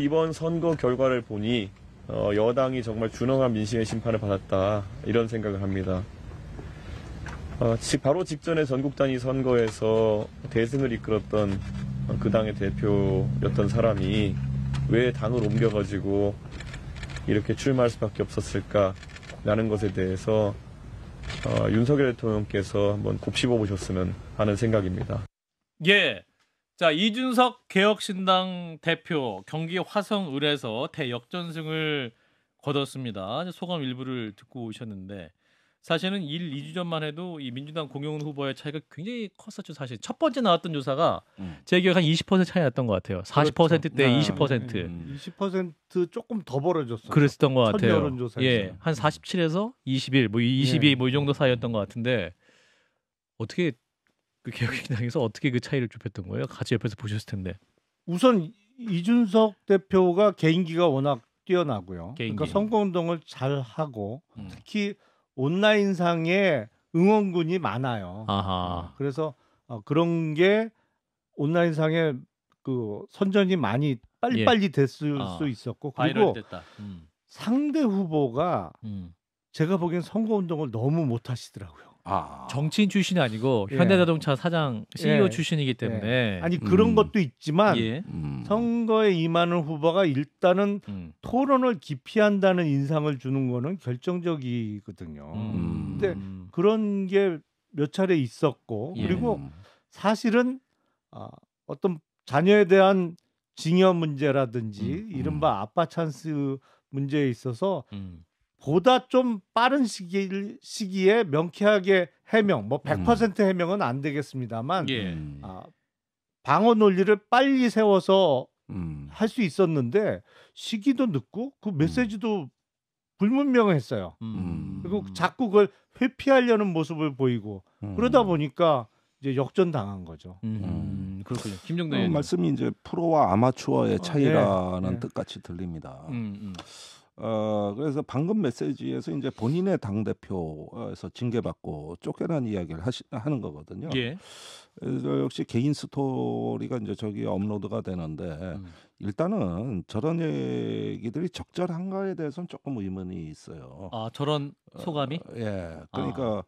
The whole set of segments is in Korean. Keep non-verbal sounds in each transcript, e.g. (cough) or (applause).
이번 선거 결과를 보니 어, 여당이 정말 준엄한 민심의 심판을 받았다 이런 생각을 합니다. 어, 바로 직전에 전국 단위 선거에서 대승을 이끌었던 그 당의 대표였던 사람이 왜 당을 옮겨가지고 이렇게 출마할 수밖에 없었을까라는 것에 대해서 어, 윤석열 대통령께서 한번 곱씹어 보셨으면 하는 생각입니다. 예. 자 이준석 개혁신당 대표 경기 화성 을에서 대역전승을 거뒀습니다. 소감 일부를 듣고 오셨는데 사실은 1, 2주 전만 해도 이 민주당 공영훈 후보의 차이가 굉장히 컸었죠. 사실 첫 번째 나왔던 조사가 음. 제 기억에 한 20% 차이 났던 것 같아요. 40%대 그렇죠. 20%. 네. 음. 20% 음. 조금 더 벌어졌어요. 그랬던 것 같아요. 여론조사에서. 예, 한 47에서 21, 뭐 22, 예. 뭐이 정도 사이였던 것 같은데 어떻게 그 개혁신당에서 어떻게 그 차이를 좁혔던 거예요? 같이 옆에서 보셨을 텐데. 우선 이준석 대표가 개인기가 워낙 뛰어나고요. 개인기. 그러니까 선거운동을 잘 하고 음. 특히 온라인상에 응원군이 많아요. 아하. 어, 그래서 어, 그런 게 온라인상에 그 선전이 많이 빨리빨리 예. 됐을 아. 수 있었고 그리고 음. 상대 후보가 음. 제가 보기엔 선거운동을 너무 못하시더라고요. 아. 정치인 출신이 아니고 예. 현대자동차 사장 CEO 예. 출신이기 예. 때문에 예. 아니 그런 음. 것도 있지만 예. 음. 선거에 임하는 후보가 일단은 음. 토론을 기피한다는 인상을 주는 거는 결정적이거든요. 음. 근데 음. 그런 게 몇 차례 있었고 그리고 음. 사실은 아, 어떤 자녀에 대한 징여 문제라든지 이른바 아빠 찬스 문제에 있어서 음. 보다 좀 빠른 시기, 시기에 명쾌하게 해명, 뭐 100% 음. 해명은 안 되겠습니다만 예. 음. 아, 방어 논리를 빨리 세워서 음. 할수 있었는데 시기도 늦고 그 음. 메시지도 음. 불문명했어요. 음. 그리고 자꾸 그걸 회피하려는 모습을 보이고 그러다 보니까 이제 역전 당한 거죠. 음, 그렇군요. 김정대 어, 그 말씀이 이제 프로와 아마추어의 어, 예. 차이라는 네. 뜻같이 들립니다. 어 그래서 방금 메시지에서 이제 본인의 당 대표에서 징계받고 쫓겨난 이야기를 하시, 하는 거거든요. 예. 그래서 역시 개인 스토리가 이제 저기 업로드가 되는데 음. 일단은 저런 얘기들이 적절한가에 대해서는 조금 의문이 있어요. 아 저런 어, 소감이? 어, 예. 그러니까 아.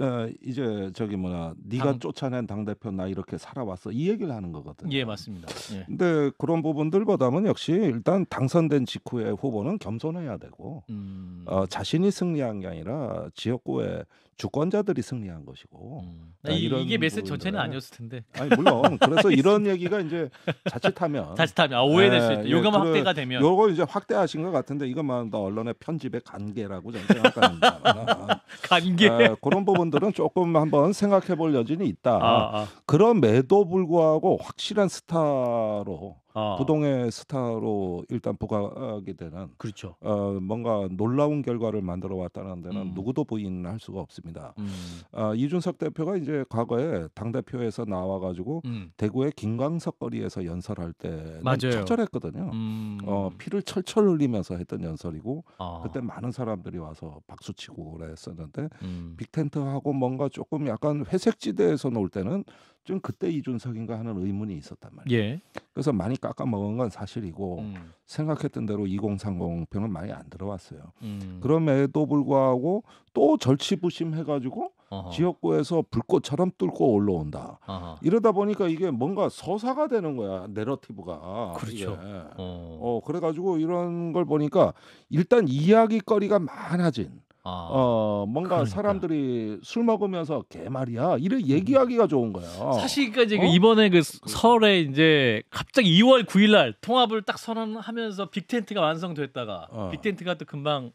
어, 이제 저기 뭐냐 네가 당... 쫓아낸 당 대표 나 이렇게 살아왔어 이 얘기를 하는 거거든요. 예 맞습니다. 예. 근데 그런 부분들보다는 역시 일단 당선된 직후에 후보는 겸손해야 되고 음... 어, 자신이 승리한 게 아니라 지역구에 주권자들이 승리한 것이고 음. 그러니까 이, 게 메시지 전체는 아니었을 텐데 아니 물론 (laughs) 그래서 이런 얘기가 이제 자칫하면 (laughs) 자칫하면 아, 오해될 수 있다 예, 예, 요거만 그 확대가 되면 요거 이제 확대하신 것 같은데 이것만 더 언론의 편집의 관계라고 저는 생각합니다 (laughs) 관계 예, 그런 부분들은 조금 한번 생각해볼 여지는 있다 아, 아. 그럼에도 불구하고 확실한 스타로 아. 부동의 스타로 일단 부각이 되는 그렇죠. 어, 뭔가 놀라운 결과를 만들어 왔다는 데는 음. 누구도 부인할 수가 없습니다. 음. 어, 이준석 대표가 이제 과거에 당 대표에서 나와가지고 음. 대구의 김광석 거리에서 연설할 때 처절했거든요. 음. 어, 피를 철철 흘리면서 했던 연설이고 아. 그때 많은 사람들이 와서 박수치고 그랬었는데 음. 빅텐트하고 뭔가 조금 약간 회색지대에서 놀 때는 좀 그때 이준석인가 하는 의문이 있었단 말이에요. 예. 그래서 많이 깎아 먹은 건 사실이고 음. 생각했던 대로 2030 표는 많이 안 들어왔어요. 음. 그럼에도 불구하고 또 절치부심 해가지고 어허. 지역구에서 불꽃처럼 뚫고 올라온다. 어허. 이러다 보니까 이게 뭔가 서사가 되는 거야 내러티브가. 그렇죠. 어. 어. 그래가지고 이런 걸 보니까 일단 이야기거리가 많아진. 아, 어 뭔가 그러니까. 사람들이 술 먹으면서 개 말이야 이래 음. 얘기하기가 좋은 거야. 사실 그러니까 이 그 어? 이번에 그, 그 설에 이제 갑자기 2월 9일날 통합을 딱 선언하면서 빅텐트가 완성됐다가 어. 빅텐트가 또 금방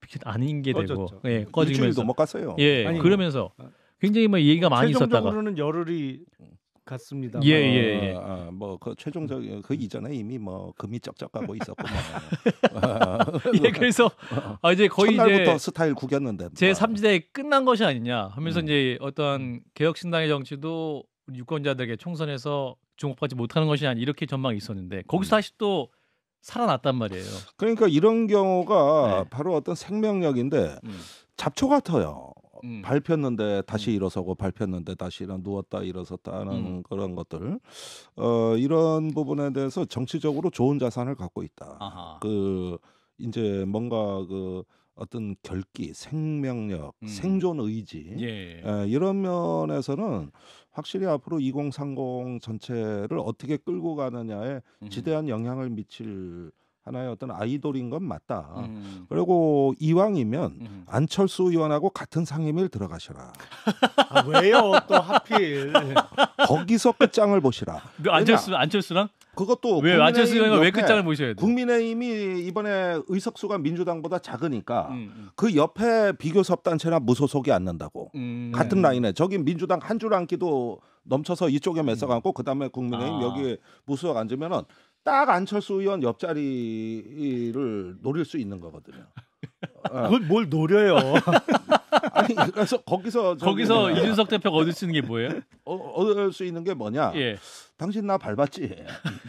빅텐트 아닌 게 되고 죠예 꺼지면서 넘어갔어요. 예 아니, 그러면서 아. 굉장히 뭐 얘기가 많이 뭐 있었다가 는 열흘이 같습니다. 예, 예, 예. 아, 어, 어, 어, 뭐그 최종적 그 이전에 이미 뭐 금이 쩍쩍 가고 있었고. 뭐. (laughs) 예, 그래서 아, 이제 거의 첫날부터 이제 스타일 구겼는데 뭐. 제 3지대 끝난 것이 아니냐 하면서 음. 이제 어떤 개혁신당의 정치도 유권자들에게 총선에서 중복받지 못하는 것이 아니 이렇게 전망이 있었는데 거기서 음. 다시 또 살아났단 말이에요. 그러니까 이런 경우가 네. 바로 어떤 생명력인데 음. 잡초 같아요. 음. 밟혔는데 다시 음. 일어서고 밟혔는데 다시 일어 누웠다 일어섰다는 음. 그런 것들 어, 이런 부분에 대해서 정치적으로 좋은 자산을 갖고 있다. 아하. 그 이제 뭔가 그 어떤 결기, 생명력, 음. 생존 의지 예. 에, 예, 이런 면에서는 확실히 앞으로 2030 전체를 어떻게 끌고 가느냐에 지대한 영향을 미칠 하나의 어떤 아이돌인 건 맞다. 음. 그리고 이왕이면 음. 안철수 의원하고 같은 상임위를 들어가셔라. 아, 왜요? 또 하필 거기서 끝장을 보시라. 그 안철수 안철수랑? 그것도 왜 안철수 의원이 왜 끝장을 보셔야 돼? 국민의힘이 이번에 의석수가 민주당보다 작으니까 음, 음. 그 옆에 비교섭 단체나 무소속이 앉는다고 음, 음. 같은 라인에 저기 민주당 한줄 앉기도 넘쳐서 이쪽에 맺어가고 그다음에 국민의힘 아. 여기 무소속 앉으면은 딱 안철수 의원 옆자리를 노릴 수 있는 거거든요. (laughs) 그걸 뭘 노려요? (laughs) 아니 그래서 거기서 거기서 뭐 이준석 대표가 얻을 수 있는 게 뭐예요? 어, 얻을 수 있는 게 뭐냐? 예. 당신 나 밟았지.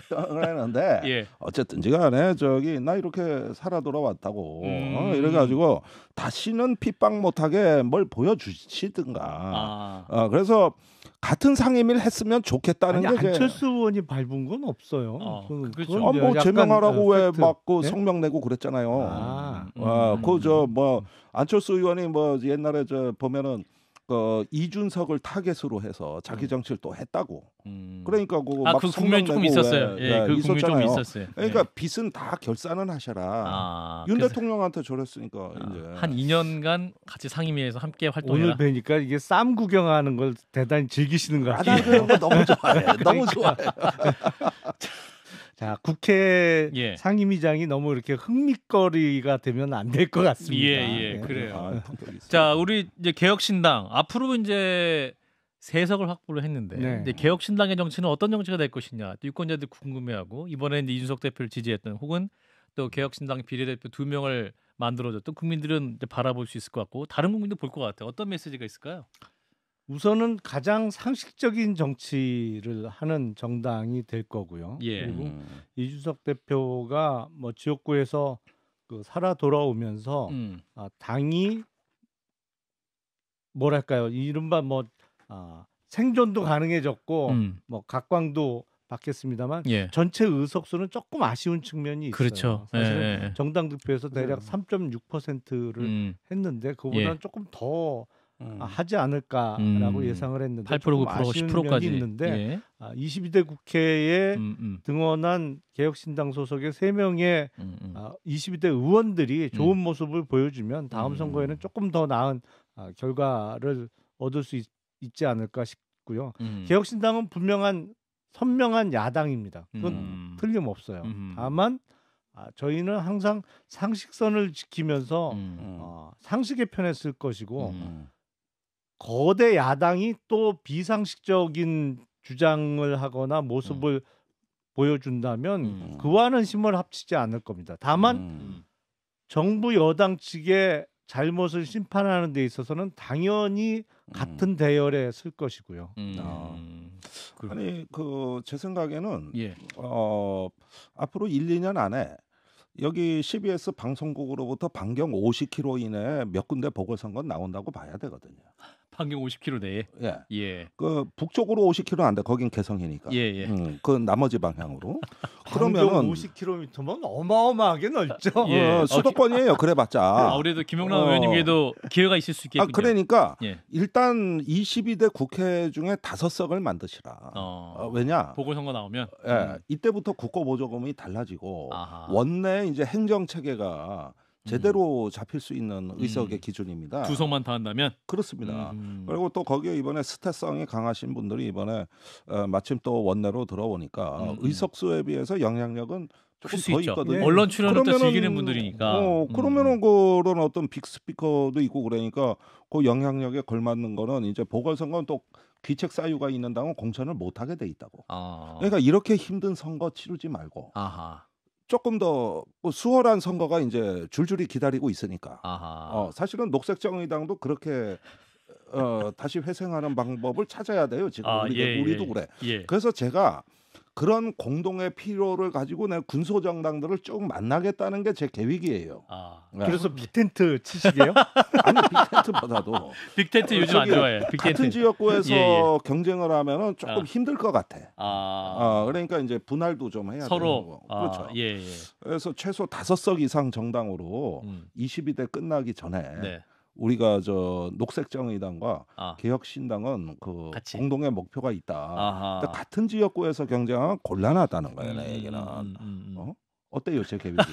그러는데 (laughs) 예. 어쨌든지간에 저기 나 이렇게 살아 돌아왔다고 어, 음. 어, 이래가지고 다시는 핍박 못하게 뭘 보여주시든가. 아. 어, 그래서 같은 상임위를 했으면 좋겠다는 아니, 게 안철수 의원이 밟은 건 없어요. 어, 그건, 그 그건 아, 뭐 제명하라고 어, 왜 막그 네? 예? 성명 내고 그랬잖아요. 아, 아 음, 아 그 그저뭐 음, 음. 안철수 의원이 뭐 옛날에 저 보면은 어, 이준석을 타겟으로 해서 자기 음. 정치를 또 했다고. 음. 그러니까 그거 아, 막그 국면이 좀 있었어요. 왜, 예, 네, 그 있었잖아요. 좀 있었어요. 그러니까 네. 빚은 다 결산은 하셔라. 아, 윤 그래서... 대통령한테 저랬으니까 아, 이제 한 2년간 같이 상임위에서 함께 활동해라. 오늘 뵈니까 이게 쌈 구경하는 걸 대단히 즐기시는 거 같아요. 아, 나 그런 거 너무 (laughs) 좋아해. 너무 그러니까. 좋아해. 자, 국회 예. 상임위장이 너무 이렇게 흥미거리가 되면 안 될 것 같습니다. 예, 예, 네. 그래요. 아, 자, 우리 이제 개혁신당 앞으로 이제 세석을 확보를 했는데 네. 이제 개혁신당의 정치는 어떤 정치가 될 것이냐 유권자들 궁금해하고 이번에 이제 이준석 대표를 지지했던 혹은 또 개혁신당 비례대표 두 명을 만들어줬던 국민들은 이제 바라볼 수 있을 것 같고 다른 국민도 볼 것 같아요. 어떤 메시지가 있을까요? 우선은 가장 상식적인 정치를 하는 정당이 될 거고요. 예. 그리고 음. 이준석 대표가 뭐 지역구에서 그 살아 돌아오면서 음. 아, 당이 뭐랄까요, 이른바 뭐 아, 생존도 가능해졌고 음. 뭐 각광도 받겠습니다만 예. 전체 의석수는 조금 아쉬운 측면이 있어요. 그렇죠. 사실은 예. 예, 예. 정당 득표에서 대략 3.6%를 음. 음. 했는데 그보다는 예. 조금 더 음. 하지 않을까라고 음. 예상을 했는데 8% 9% 10%까지 이 있는데 예. 아, 22대 국회에 음, 음, 등원한 개혁신당 소속의 3 명의 음, 음. 아, 22대 의원들이 좋은 모습을 보여주면 다음 선거에는 조금 더 나은 아, 결과를 얻을 수 있, 지 않을까 싶고요. 개혁신당은 분명한 선명한 야당입니다. 그건 틀림없어요. 다만 아, 저희는 항상 상식선을 지키면서 음. 어, 상식에 편했을 것이고 음. 거대 야당이 또 비상식적인 주장을 하거나 음. 모습을 음. 보여준다면 음. 그와는 힘을 합치지 않을 겁니다. 다만 음. 정부 여당 측의 잘못을 심판하는 데 있어서는 당연히 음. 같은 대열에 쓸 것이고요. 음. 아. 아니 그 제 생각에는 예. 어, 앞으로 1, 2년 안에 여기 CBS 방송국으로부터 반경 50km 이내 에몇 군데 보궐선거 나온다고 봐야 되거든요. 반경 50km 내에. 예. 예. 그 북쪽으로 50km 안 돼. 거긴 개성이니까. 예, 예. 음, 그 나머지 방향으로. (laughs) 그러면은 50km면 어마어마하게 넓죠. 예. 어, 어 수도권이에요. 그래봤자. 아, 아무래도 김영남 어. 의원님께도 기회가 있을 수 있겠군요. 아, 그러니까 예. 일단 22대 국회 중에 다섯 석을 만드시라. 어. 어, 왜냐? 보궐선거 나오면. 예. 음. 이때부터 국고 보조금이 달라지고 아하. 원내 이제 행정 체계가 제대로 음. 잡힐 수 있는 음. 의석의 음. 기준입니다. 두성만 다 한다면 그렇습니다. 음. 그리고 또 거기에 이번에 스타성이 강하신 분들이 이번에 어, 마침 또 원내로 들어오니까 음. 음. 의석수에 비해서 영향력은 조금 더 있죠. 있거든요. 언론 출연을 즐기는 분들이니까. 어, 그러면은 그런 어떤 빅 스피커도 있고 그러니까 그 영향력에 걸맞는 거는 이제 보궐선거는 또 귀책 사유가 있는 당은 공천을 못 하게 돼 있다고. 아. 그러니까 이렇게 힘든 선거 치르지 말고. 아하. 조금 더 뭐 수월한 선거가 이제 줄줄이 기다리고 있으니까. 아하. 어, 사실은 녹색 정의당도 그렇게 어, 다시 회생하는 방법을 찾아야 돼요. 지금 아, 우리, 예, 우리도 예. 그래. 예. 그래서 제가 그런 공동의 필요를 가지고 내 군소 정당들을 쭉 만나겠다는 게 제 계획이에요. 아, 네. 그래서 빅텐트 치시게요? (laughs) 아니 빅텐트보다도 빅텐트 요즘 안좋아해 빅텐트. 같은 지역구에서 예, 예. 경쟁을 하면은 조금 아. 힘들 것 같아. 아. 어, 그러니까 이제 분할도 좀 해야 서로 아. 그렇죠. 예, 예. 그래서 최소 다섯 석 이상 정당으로 음. 22대 끝나기 전에. 네. 우리가 저 녹색정의당과 아. 개혁신당은 그 같이. 공동의 목표가 있다. 그러니까 같은 지역구에서 경쟁하면 곤란하다는 거예요. 내 음, 얘기는. 음, 음, 음. 어? 어때요, 제 개별?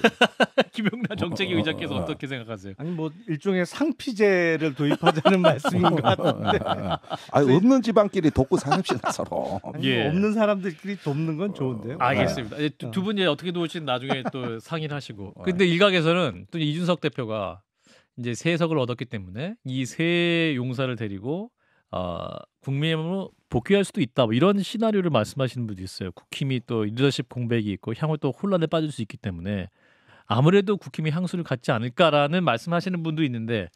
김용나 정책위 어, 의장께서 어, 어, 어, 떻게 생각하세요? 아니 뭐 일종의 상피제를 도입하자는 (laughs) 말씀인 것 어, 어, 같은데. 아 없는 지방끼리 돕고 사십시다 서로. 아니, 뭐 예. 없는 사람들끼리 돕는 건 좋은데요. 알겠습니다. 네. 두분 이 어떻게 도우신 나중에 또 (laughs) 상의를 하시고. 근데 일각에서는 또 이준석 대표가 이제 세석을 얻었기 때문에 이 세 용사를 데리고 어, 국민으로 복귀할 수도 있다. 뭐 이런 시나리오를 말씀하시는 분도 있어요. 국힘이 또 리더십 공백이 있고 향후 또 혼란에 빠질 수 있기 때문에 아무래도 국힘이 향수를 갖지 않을까라는 말씀하시는 분도 있는데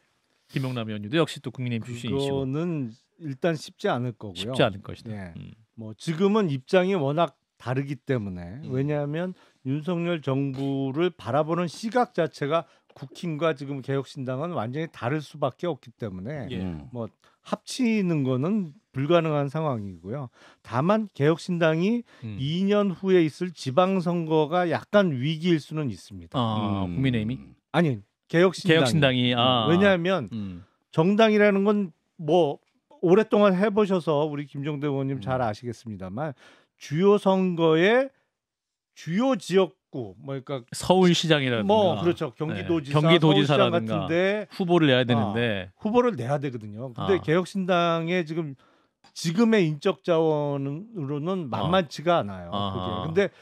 김용남 의원님도 역시 또 국민의힘 출신이시고 그거는 일단 쉽지 않을 거고요. 쉽지 않을 것이다. 네. 음. 뭐 지금은 입장이 워낙 다르기 때문에 음. 왜냐하면 윤석열 정부를 바라보는 시각 자체가 국힘과 지금 개혁신당은 완전히 다를 수밖에 없기 때문에 예. 음. 뭐 합치는 거는 불가능한 상황이고요. 다만 개혁신당이 음. 2년 후에 있을 지방선거가 약간 위기일 수는 있습니다. 아, 음. 국민의힘이 아니 개혁신당 개혁신당이 아. 왜냐하면 음. 정당이라는 건 뭐 오랫동안 해보셔서 우리 김종대 의원님 잘 음. 아시겠습니다만 주요 선거에 주요 지역 찾고 뭐 그러니까 서울시장이라든가 뭐 그렇죠 경기도지사, 네. 경기도지사라든가 같은데 후보를 내야 되는데 아, 후보를 내야 되거든요. 근데 아. 개혁신당의 지금 지금의 인적 자원으로는 아. 만만치가 않아요. 아. 그게. 근데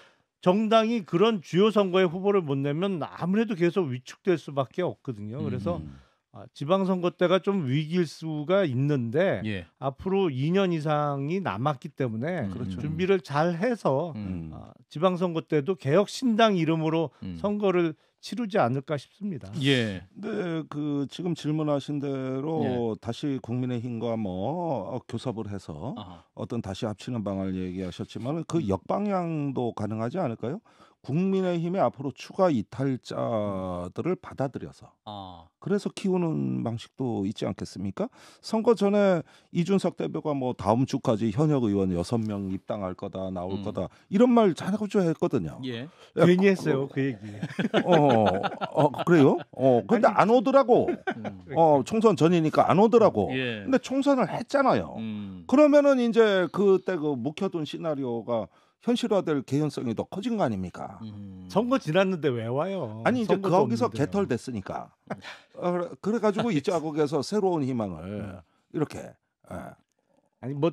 정당이 그런 주요 선거에 후보를 못 내면 아무래도 계속 위축될 수밖에 없거든요. 그래서 음. 아, 지방선거 때가 좀 위기일 수가 있는데 예. 앞으로 2년 이상이 남았기 때문에 음, 음. 그렇죠. 준비를 잘 해서 음. 어, 지방선거 때도 개혁신당 이름으로 음. 선거를 치르지 않을까 싶습니다. 예. 네, 그 지금 질문하신 대로 예. 다시 국민의힘과 뭐 어, 교섭을 해서 아하. 어떤 다시 합치는 방안을 얘기하셨지만 그 역방향도 가능하지 않을까요? 국민의힘에 앞으로 추가 이탈자들을 음. 받아들여서 아. 그래서 키우는 방식도 있지 않겠습니까? 선거 전에 이준석 대표가 뭐 다음 주까지 현역 의원 여섯 명 입당할 거다 나올 음. 거다 이런 말자하고좀 했거든요. 예. 야, 괜히 그 했어요 그, 그 얘기. 어 어, 어, 어 그래요? 어 근데 아니, 안 오더라고. 음. 어 총선 전이니까 안 오더라고. 음, 예. 근데 총선을 했잖아요. 음. 그러면은 이제 그때 그 묵혀둔 시나리오가 현실화될 개연성이 더 커진 거 아닙니까? 음. 선거 지났는데 왜 와요? 아니 이제 거기서 없는데요. 개털됐으니까 (laughs) 어, 그래가지고 이 자국에서 새로운 희망을 네. 예, 이렇게 예. 아니 뭐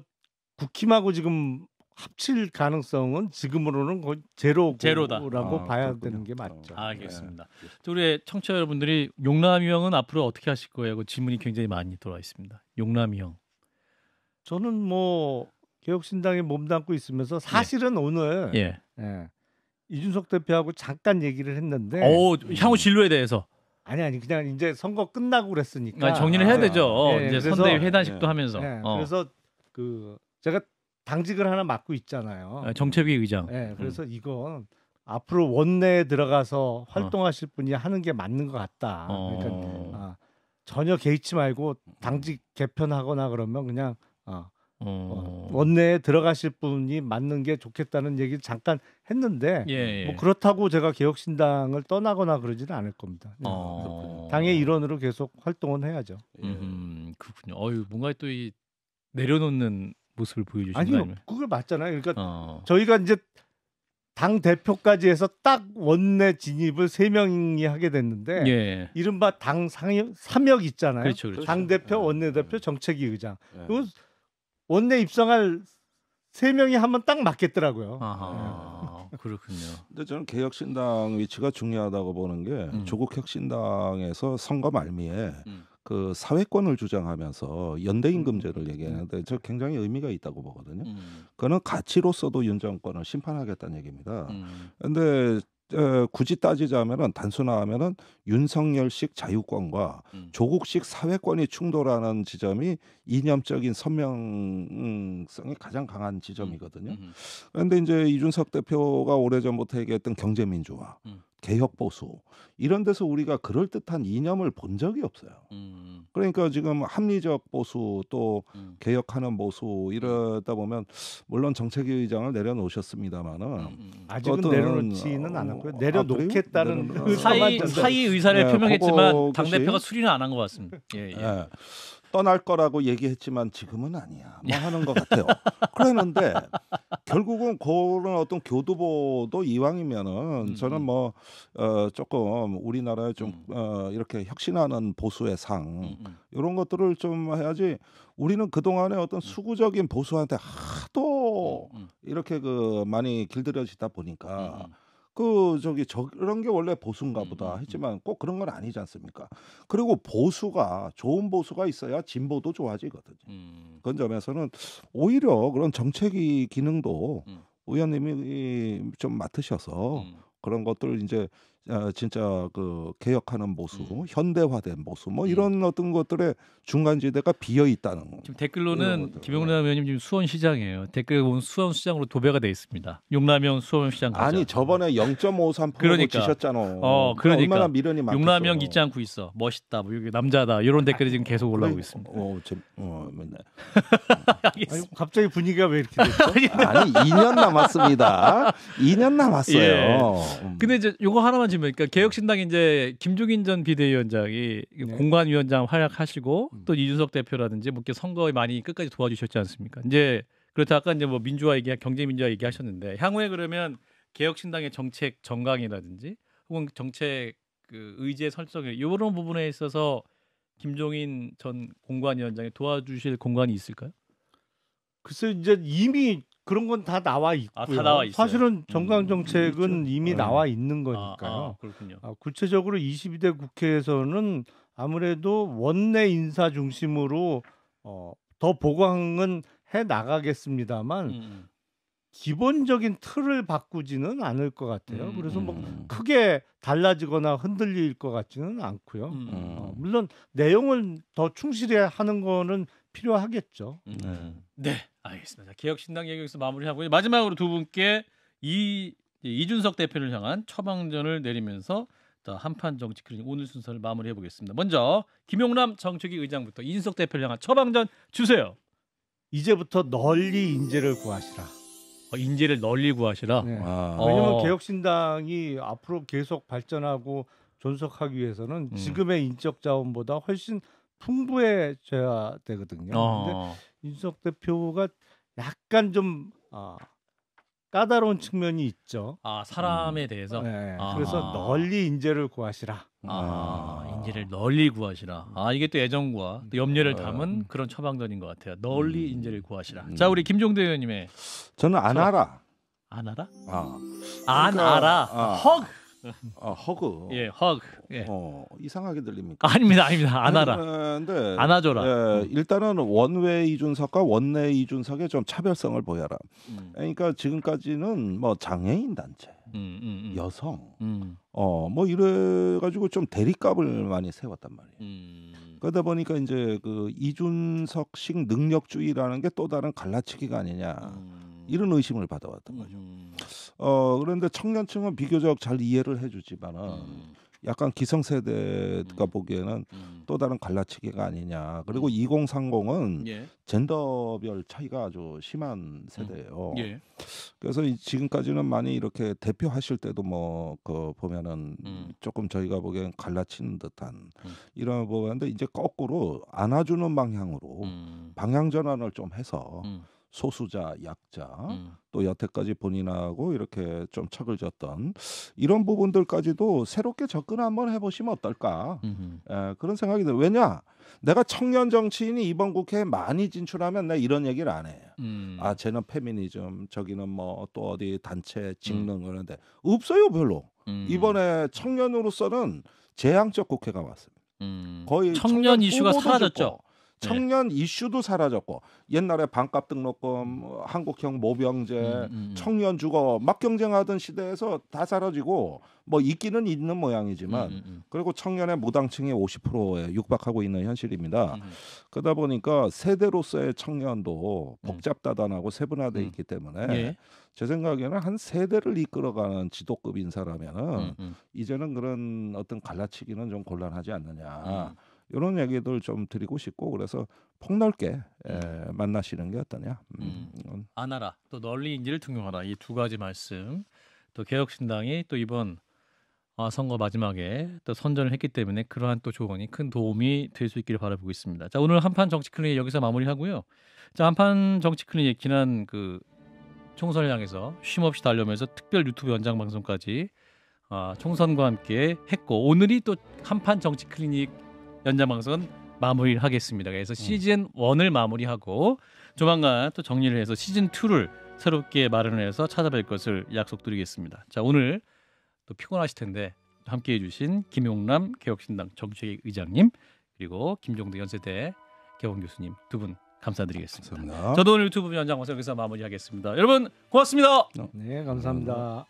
국힘하고 지금 합칠 가능성은 지금으로는 거의 제로고 제로다라고 아, 봐야 그렇군요. 되는 게 맞죠. 아, 예. 알겠습니다. 네. 우리 청취자 여러분들이 용남이형은 앞으로 어떻게 하실 거예요? 그 질문이 굉장히 많이 돌아 있습니다. 용남이형. 저는 뭐 개혁신당에 몸담고 있으면서 예. 사실은 예. 오늘 예. 예. 이준석 대표하고 잠깐 얘기를 했는데 오, 어, 향후 음. 진로에 대해서 아니 아니 그냥 이제 선거 끝나고 그랬으니까 아, 정리를 해야 아, 되죠. 예, 이제 그래서, 선대위 회담식도 예. 하면서 어. 그래서 그 제가 당직을 하나 맡고 있잖아요. 아, 정책위 의장. 예, 음. 그래서 음. 이건 앞으로 원내에 들어가서 어. 활동하실 어. 분이 하는 게 맞는 것 같다. 어. 그러니까 아, 전혀 개의치 말고 당직 개편하거나 그러면 그냥 어, 어. 어... 원내에 들어가실 분이 맞는 게 좋겠다는 얘기 를 잠깐 했는데 예, 예. 뭐 그렇다고 제가 개혁신당을 떠나거나 그러지는 않을 겁니다. 네. 어... 당의 일원으로 계속 활동은 해야죠. 예. 음, 그군요. 어유 뭔가 또 이 내려놓는 모습을 보여주신 아니요, 그걸 맞잖아요. 그러니까 어... 저희가 이제 당 대표까지 해서 딱 원내 진입을 세 명이 하게 됐는데 예. 이른바 당 상역, 삼역 있잖아요. 그렇죠, 그렇죠. 당 대표, 예. 원내 대표, 예. 정책위 의장. 예. 원내 입성할 세 명이 하번딱 맞겠더라고요. 아하, 네. 그렇군요. 근데 저는 개혁신당 위치가 중요하다고 보는 게 음. 조국 혁신당에서 선거 말미에 음. 그 사회권을 주장하면서 연대임금제를 음. 음. 얘기하는데 저 굉장히 의미가 있다고 보거든요. 음. 그거는 가치로서도 윤 정권을 심판하겠다는 얘기입니다. 그런데 음. 어, 굳이 따지자면은 단순화하면은 윤석열식 자유권과 음. 조국식 사회권이 충돌하는 지점이 이념적인 선명성이 가장 강한 음. 지점이거든요. 음. 그런데 이제 이준석 대표가 오래전부터 얘기했던 경제민주화, 음. 개혁 보수 이런 데서 우리가 그럴 듯한 이념을 본 적이 없어요. 음. 그러니까 지금 합리적 보수 또 음. 개혁하는 보수 음. 이러다 보면 물론 정책위 의장을 내려놓으셨습니다만은 음, 음, 음. 아직은 내려놓지는 어, 않았고요. 아, 내려놓겠다는 아, 사이 사이 의사를 네, 표명했지만 당 대표가 수리는 안 한 것 같습니다. 예, 예. 네. 떠날 거라고 얘기했지만 지금은 아니야. 뭐 하는 것 같아요. 그랬는데 결국은 그런 어떤 교두보도 이왕이면은 저는 음. 뭐 어, 조금 우리나라에 좀 음. 어, 이렇게 혁신하는 보수의 상 음, 이런 것들을 좀 해야지 우리는 그동안에 어떤 수구적인 보수한테 하도 이렇게 그 많이 길들여지다 보니까 그 저기 저런 게 원래 보수인가 음, 보다 음, 음. 했지만 꼭 그런 건 아니지 않습니까? 그리고 보수가 좋은 보수가 있어야 진보도 좋아지거든요. 음. 그런 점에서는 오히려 그런 정책이 기능도 음. 의원님이 좀 맡으셔서 음. 그런 것들 을 이제 어, 진짜 그 개혁하는 모습, 음. 현대화된 모습, 뭐 음. 이런 음. 어떤 것들에 중간지대가 비어 있다는 거. 지금 댓글로는 김영남 네. 의원님 지금 수원시장이에요. 댓글 보면 수원시장으로 도배가 돼 있습니다. 용남형 수원시장 가자. 아니 저번에 0.53% 어. 그러니까. 어, 그러니까 얼마나 미련이 많겠 용남형 잊지 않고 있어. 멋있다, 뭐 여기 남자다 이런 댓글이 지금 계속 올라오고 아니, 있습니다. 어, 제, 어 맨날. 아니, 갑자기 분위기가 왜 이렇게 됐죠? (laughs) 아니 2년 남았습니다. 2년 남았어요. 예. 음. 근데 이제 요거 하나만 말씀하신 거니까 그러니까 개혁신당 이제 김종인 전 비대위원장이 네. 공관위원장 활약하시고 음. 또 이준석 대표라든지 뭐 이렇게 선거에 많이 끝까지 도와주셨지 않습니까? 이제 그렇다 아까 이제 뭐 민주화 얘기, 경제 민주화 얘기하셨는데 향후에 그러면 개혁신당의 정책 정강이라든지 혹은 정책 그 의제 설정 이런 부분에 있어서 김종인 전 공관위원장이 도와주실 공간이 있을까요? 글쎄 이제 이미 그런 건 다 나와 있고요. 아, 다 나와 사실은 음, 정강 정책은 음, 이미 네. 나와 있는 거니까요. 아, 아, 그렇군요. 아, 구체적으로 22대 국회에서는 아무래도 원내 인사 중심으로 어, 더 보강은 해 나가겠습니다만 음. 음. 기본적인 틀을 바꾸지는 않을 것 같아요. 음, 그래서 뭐 크게 달라지거나 흔들릴 것 같지는 않고요. 어, 물론 내용을 더 충실히 하는 거는 필요하겠죠. 음. 네. 네. 알겠습니다. 개혁신당 얘기 여기서 마무리하고 마지막으로 두 분께 이 이준석 대표를 향한 처방전을 내리면서 한판 정치 클리닉 오늘 순서를 마무리해 보겠습니다. 먼저 김용남 정책위 의장부터 이준석 대표를 향한 처방전 주세요. 이제부터 널리 인재를 구하시라. 어, 인재를 널리 구하시라. 네. 아. 왜냐하면 어. 개혁신당이 앞으로 계속 발전하고 존속하기 위해서는 음. 지금의 인적 자원보다 훨씬 풍부해져야 되거든요. 어. 근데 윤석 대표가 약간 좀 어, 까다로운 측면이 있죠. 아 사람에 음. 대해서. 네, 아. 그래서 널리 인재를 구하시라. 아, 아. 인재를 널리 구하시라. 아 이게 또 애정과 또 음. 염려를 네. 담은 음. 그런 처방전인 것 같아요. 널리 음. 인재를 구하시라. 음. 자 우리 김종대 의원님의 저는 안 저, 알아. 안 알아? 아. 안 그러니까, 알아. 아. 헉. 아, 허그. 예, 허그. 예. 어, 이상하게 들립니까? 아, 닙니다 아닙니다. 안하라. 네, 안아줘라. 예, 음. 일단은 원외 이준석과 원내 이준석의 좀 차별성을 보여라. 음. 그러니까 지금까지는 뭐 장애인 단체, 음, 음, 음. 여성, 음. 어, 뭐 이래 가지고 좀대립감을 많이 세웠단 말이에요. 그러다 보니까 이제 그 이준석식 능력주의라는 게 또 다른 갈라치기가 아니냐. 이런 의심을 받아왔던 거죠. 음. 어 그런데 청년층은 비교적 잘 이해를 해주지만은 음. 약간 기성세대가 음. 보기에는 음. 또 다른 갈라치기가 아니냐. 그리고 2030은 음. 예. 젠더별 차이가 아주 심한 음. 세대예요. 예. 그래서 지금까지는 많이 이렇게 대표하실 때도 뭐 그 보면은 조금 저희가 보기엔 갈라치는 듯한 이런 부분는데 이제 거꾸로 안아주는 방향으로 방향 전환을 좀 해서. 소수자, 약자, 음. 또 여태까지 본인하고 이렇게 좀 척을 졌던 이런 부분들까지도 새롭게 접근 한번 해보시면 어떨까 에, 예, 그런 생각이 들어요. 왜냐 내가 청년 정치인이 이번 국회에 많이 진출하면 내가 이런 얘기를 안 해요. 음. 아 쟤는 페미니즘, 저기는 뭐 또 어디 단체 음. 직능 음. 그런데 없어요 별로. 음. 이번에 청년으로서는 재앙적 국회가 왔습니다. 음. 거의 청년, 청년 이슈가 사라졌죠. 네. 청년 네. 이슈도 사라졌고 옛날에 반값 등록금, 뭐 한국형 모병제, 음, 음, 음, 청년 주거 막 경쟁하던 시대에서 다 사라지고 뭐 있기는 있는 모양이지만 음, 음, 음. 그리고 청년의 무당층이 50%에 육박하고 있는 현실입니다. 그러다 보니까 세대로서의 청년도 복잡다단하고 세분화돼 있기 때문에 예. 제 생각에는 한 세대를 이끌어가는 지도급 인사라면은 이제는 그런 어떤 갈라치기는 좀 곤란하지 않느냐. 이런 얘기들 좀 드리고 싶고 그래서 폭넓게 에, 예, 음. 만나시는 게 어떠냐. 음, 음. 안하라 또 널리 인지를 통용하라 이 두 가지 말씀 또 개혁신당이 또 이번 아, 선거 마지막에 또 선전을 했기 때문에 그러한 또 조언이 큰 도움이 될 수 있기를 바라보고 있습니다. 자 오늘 한판 정치 클리닉 여기서 마무리하고요. 자 한판 정치 클리닉 지난 그 총선을 향해서 쉼없이 달려면서 특별 유튜브 연장 방송까지 아, 총선과 함께 했고 오늘이 또 한판 정치 클리닉 연장 방송은 마무리 하겠습니다. 그래서 음. 시즌 1을 마무리하고 조만간 또 정리를 해서 시즌 2를 새롭게 마련해서 찾아뵐 것을 약속드리겠습니다. 자 오늘 또 피곤하실 텐데 함께해 주신 김용남 개혁신당 정책위 의장님 그리고 김종대 연세대 개원 교수님 두 분 감사드리겠습니다. 감사합니다. 저도 오늘 유튜브 연장 방송 여기서 마무리하겠습니다. 여러분 고맙습니다. 네 감사합니다.